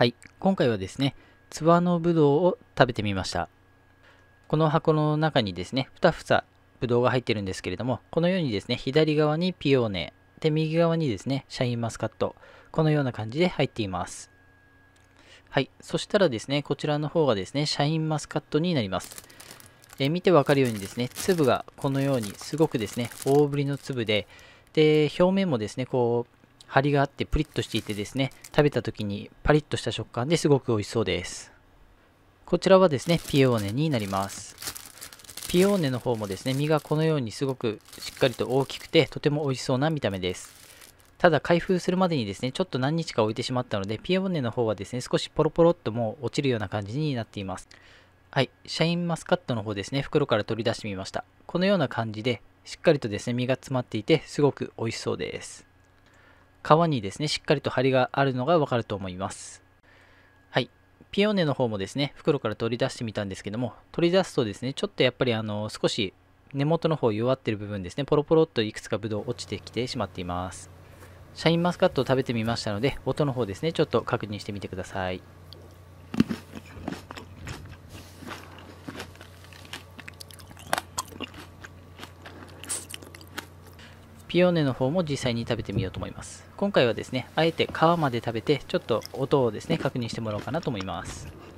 はい、今回はですね、つバのぶどうを食べてみました。この箱の中にですね、ふたふたぶどうが入ってるんですけれども、このようにですね、左側にピオーネ、で、右側にですね、シャインマスカット、このような感じで入っています。はい、そしたらですね、こちらの方がですね、シャインマスカットになります。え見てわかるようにですね、粒がこのようにすごくですね、大ぶりの粒で、で、表面もですね、こう、張りがあってプリッとしていてですね、食べた時にパリッとした食感ですごく美味しそうです。こちらはですね、ピオーネになります。ピオーネの方もですね、身がこのようにすごくしっかりと大きくて、とても美味しそうな見た目です。ただ開封するまでにですね、ちょっと何日か置いてしまったので、ピオーネの方はですね、少しポロポロっともう落ちるような感じになっています。はい、シャインマスカットの方ですね、袋から取り出してみました。このような感じで、しっかりとですね、身が詰まっていて、すごく美味しそうです。皮にですね、しっかりと張りがあるのがわかると思います。はい。ピオーネの方もですね、袋から取り出してみたんですけども、取り出すとですね、ちょっとやっぱりあの、少し根元の方弱ってる部分ですね、ポロポロっといくつかブドウ落ちてきてしまっています。シャインマスカットを食べてみましたので、音の方ですね、ちょっと確認してみてください。ピオーネの方も実際に食べてみようと思います。今回はですね、あえて皮まで食べて、ちょっと音をですね、確認してもらおうかなと思います。